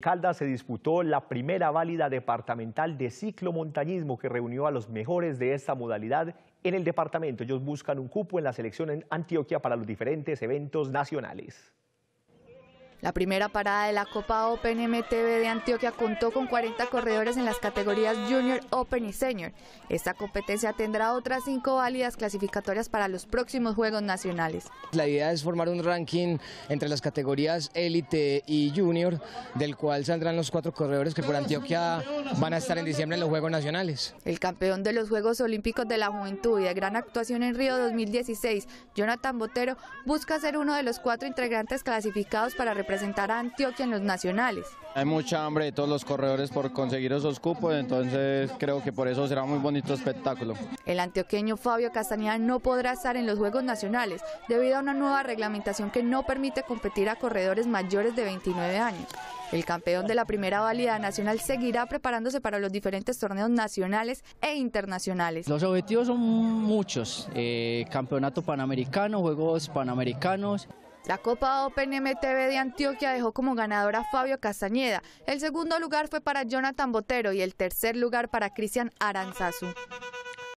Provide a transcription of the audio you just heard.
Caldas se disputó la primera válida departamental de ciclomontañismo que reunió a los mejores de esta modalidad en el departamento. Ellos buscan un cupo en la selección en Antioquia para los diferentes eventos nacionales. La primera parada de la Copa Open MTV de Antioquia contó con 40 corredores en las categorías Junior, Open y Senior. Esta competencia tendrá otras cinco válidas clasificatorias para los próximos Juegos Nacionales. La idea es formar un ranking entre las categorías Élite y Junior, del cual saldrán los cuatro corredores que por Antioquia van a estar en diciembre en los Juegos Nacionales. El campeón de los Juegos Olímpicos de la Juventud y de gran actuación en Río 2016, Jonathan Botero, busca ser uno de los cuatro integrantes clasificados para presentará a Antioquia en los nacionales. Hay mucha hambre de todos los corredores por conseguir esos cupos, entonces creo que por eso será muy bonito espectáculo. El antioqueño Fabio Castañeda no podrá estar en los Juegos Nacionales debido a una nueva reglamentación que no permite competir a corredores mayores de 29 años. El campeón de la primera válida nacional seguirá preparándose para los diferentes torneos nacionales e internacionales. Los objetivos son muchos, eh, campeonato panamericano, Juegos Panamericanos, la Copa Open MTV de Antioquia dejó como ganador a Fabio Castañeda. El segundo lugar fue para Jonathan Botero y el tercer lugar para Cristian Aranzazu.